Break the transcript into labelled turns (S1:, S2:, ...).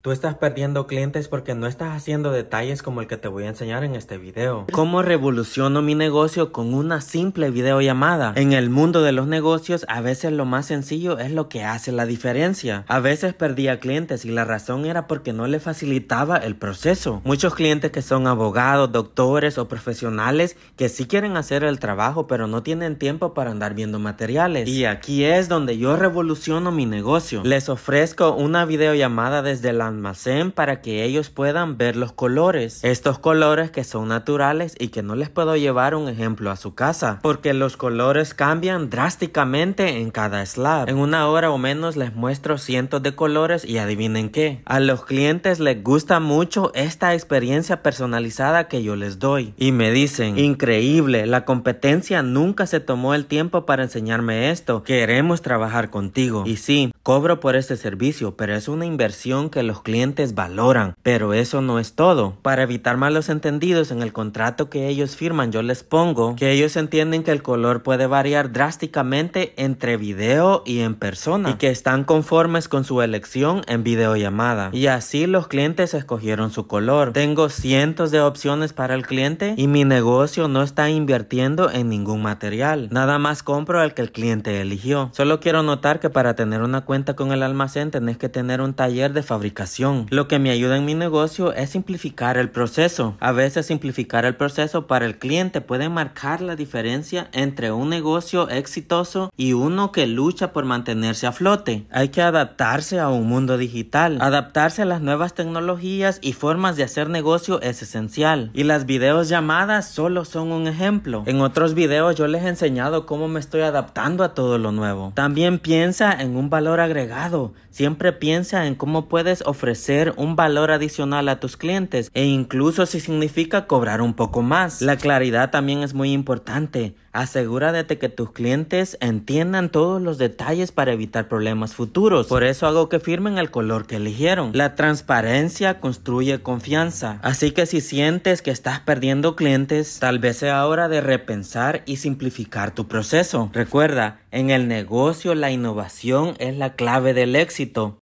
S1: Tú estás perdiendo clientes porque no estás haciendo detalles como el que te voy a enseñar en este video. ¿Cómo revoluciono mi negocio con una simple videollamada? En el mundo de los negocios, a veces lo más sencillo es lo que hace la diferencia. A veces perdía clientes y la razón era porque no le facilitaba el proceso. Muchos clientes que son abogados, doctores o profesionales que sí quieren hacer el trabajo pero no tienen tiempo para andar viendo materiales. Y aquí es donde yo revoluciono mi negocio. Les ofrezco una videollamada desde la almacén para que ellos puedan ver los colores. Estos colores que son naturales y que no les puedo llevar un ejemplo a su casa, porque los colores cambian drásticamente en cada slab. En una hora o menos les muestro cientos de colores y adivinen qué. A los clientes les gusta mucho esta experiencia personalizada que yo les doy. Y me dicen, increíble, la competencia nunca se tomó el tiempo para enseñarme esto. Queremos trabajar contigo. Y sí, cobro por este servicio, pero es una inversión que los clientes valoran. Pero eso no es todo. Para evitar malos entendidos en el contrato que ellos firman, yo les pongo que ellos entienden que el color puede variar drásticamente entre video y en persona y que están conformes con su elección en videollamada. Y así los clientes escogieron su color. Tengo cientos de opciones para el cliente y mi negocio no está invirtiendo en ningún material. Nada más compro el que el cliente eligió. Solo quiero notar que para tener una cuenta con el almacén tenés que tener un taller de fabricación lo que me ayuda en mi negocio es simplificar el proceso. A veces simplificar el proceso para el cliente puede marcar la diferencia entre un negocio exitoso y uno que lucha por mantenerse a flote. Hay que adaptarse a un mundo digital. Adaptarse a las nuevas tecnologías y formas de hacer negocio es esencial. Y las videos llamadas solo son un ejemplo. En otros videos yo les he enseñado cómo me estoy adaptando a todo lo nuevo. También piensa en un valor agregado. Siempre piensa en cómo puedes ofrecer ofrecer un valor adicional a tus clientes e incluso si significa cobrar un poco más. La claridad también es muy importante. Asegúrate de que tus clientes entiendan todos los detalles para evitar problemas futuros. Por eso hago que firmen el color que eligieron. La transparencia construye confianza. Así que si sientes que estás perdiendo clientes, tal vez sea hora de repensar y simplificar tu proceso. Recuerda, en el negocio la innovación es la clave del éxito.